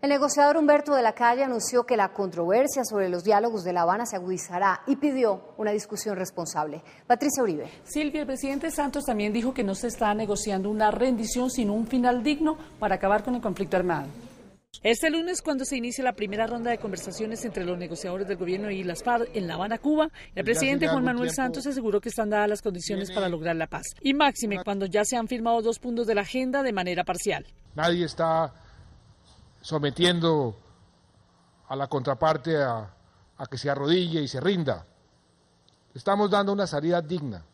El negociador Humberto de la Calle anunció que la controversia sobre los diálogos de La Habana se agudizará y pidió una discusión responsable. Patricia Uribe. Silvia, el presidente Santos también dijo que no se está negociando una rendición, sino un final digno para acabar con el conflicto armado. Este lunes, cuando se inicia la primera ronda de conversaciones entre los negociadores del gobierno y las FARC en La Habana, Cuba, el presidente Juan Manuel Santos aseguró que están dadas las condiciones para lograr la paz. Y máxime, cuando ya se han firmado dos puntos de la agenda de manera parcial. Nadie está sometiendo a la contraparte a, que se arrodille y se rinda. Estamos dando una salida digna.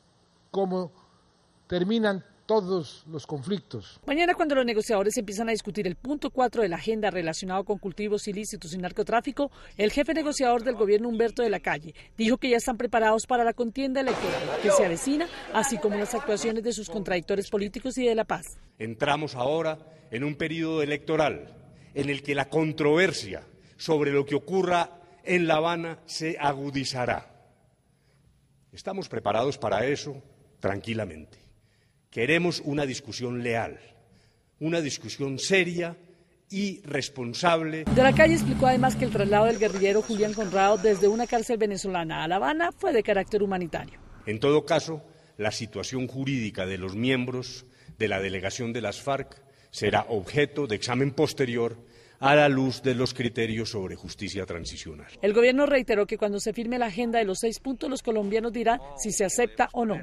Como terminan todos los conflictos. Mañana cuando los negociadores empiezan a discutir el punto 4 de la agenda relacionado con cultivos ilícitos y narcotráfico, el jefe negociador del gobierno Humberto de la Calle dijo que ya están preparados para la contienda electoral que se avecina, así como las actuaciones de sus contradictores políticos y de la paz. Entramos ahora en un periodo electoral en el que la controversia sobre lo que ocurra en La Habana se agudizará. Estamos preparados para eso tranquilamente. Queremos una discusión leal, una discusión seria y responsable. De la calle explicó además que el traslado del guerrillero Julián Conrado desde una cárcel venezolana a La Habana fue de carácter humanitario. En todo caso, la situación jurídica de los miembros de la delegación de las FARC será objeto de examen posterior a la luz de los criterios sobre justicia transicional. El gobierno reiteró que cuando se firme la agenda de los seis puntos los colombianos dirán si se acepta o no.